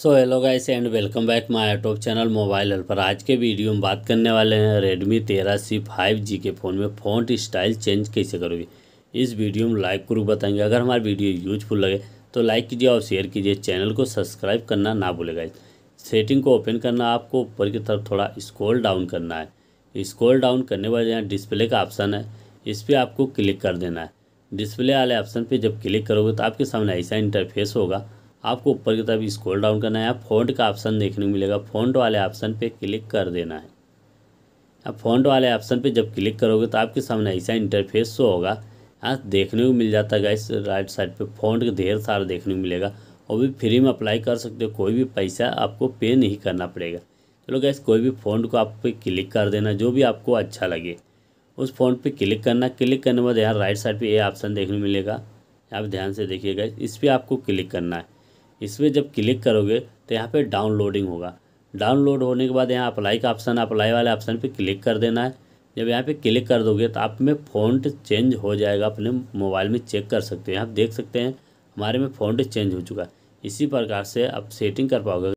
so hello guys and welcome back my YouTube channel mobile पर आज के video में बात करने वाले हैं रेडमी तेरह सी फाइव जी के फ़ोन में फ़ॉन्ट स्टाइल चेंज कैसे करोगे इस वीडियो में लाइक करूँ बताएंगे अगर हमारी वीडियो यूजफुल लगे तो लाइक कीजिए और शेयर कीजिए चैनल को सब्सक्राइब करना ना भूले गाइज सेटिंग को ओपन करना आपको ऊपर की तरफ थोड़ा स्क्रोल डाउन करना है स्क्रोल डाउन करने वाले यहाँ डिस्प्ले का ऑप्शन है इस पर आपको क्लिक कर देना है डिस्प्ले वाले ऑप्शन पर जब क्लिक करोगे तो आपके सामने ऐसा इंटरफेस होगा आपको ऊपर की तरफ स्क्रॉल डाउन करना है यहाँ फ़ॉन्ट का ऑप्शन देखने को मिलेगा फ़ॉन्ट वाले ऑप्शन पे क्लिक कर देना है अब फ़ॉन्ट वाले ऑप्शन पे जब क्लिक करोगे तो आपके सामने ऐसा इंटरफेस शो होगा यहाँ देखने को मिल जाता है इस राइट साइड पे फ़ॉन्ट ढेर सारा देखने को मिलेगा और भी फ्री में अप्लाई कर सकते हो कोई भी पैसा आपको पे नहीं करना पड़ेगा चलो गैस कोई भी फ़ॉन्ट को आप पे क्लिक कर देना जो भी आपको अच्छा लगे उस फ़ॉन्ट पे क्लिक करना क्लिक करने के बाद यहाँ राइट साइड पे ये ऑप्शन देखने को मिलेगा आप ध्यान से देखिएगा इस पर आपको क्लिक करना है इस पर जब क्लिक करोगे तो यहाँ पे डाउनलोडिंग होगा डाउनलोड होने के बाद यहाँ अप्लाई का ऑप्शन अप्लाई वाले ऑप्शन पे क्लिक कर देना है जब यहाँ पे क्लिक कर दोगे तो आप में फ़ॉन्ट चेंज हो जाएगा अपने मोबाइल में चेक कर सकते हो आप देख सकते हैं हमारे में फ़ॉन्ट चेंज हो चुका है इसी प्रकार से आप सेटिंग कर पाओगे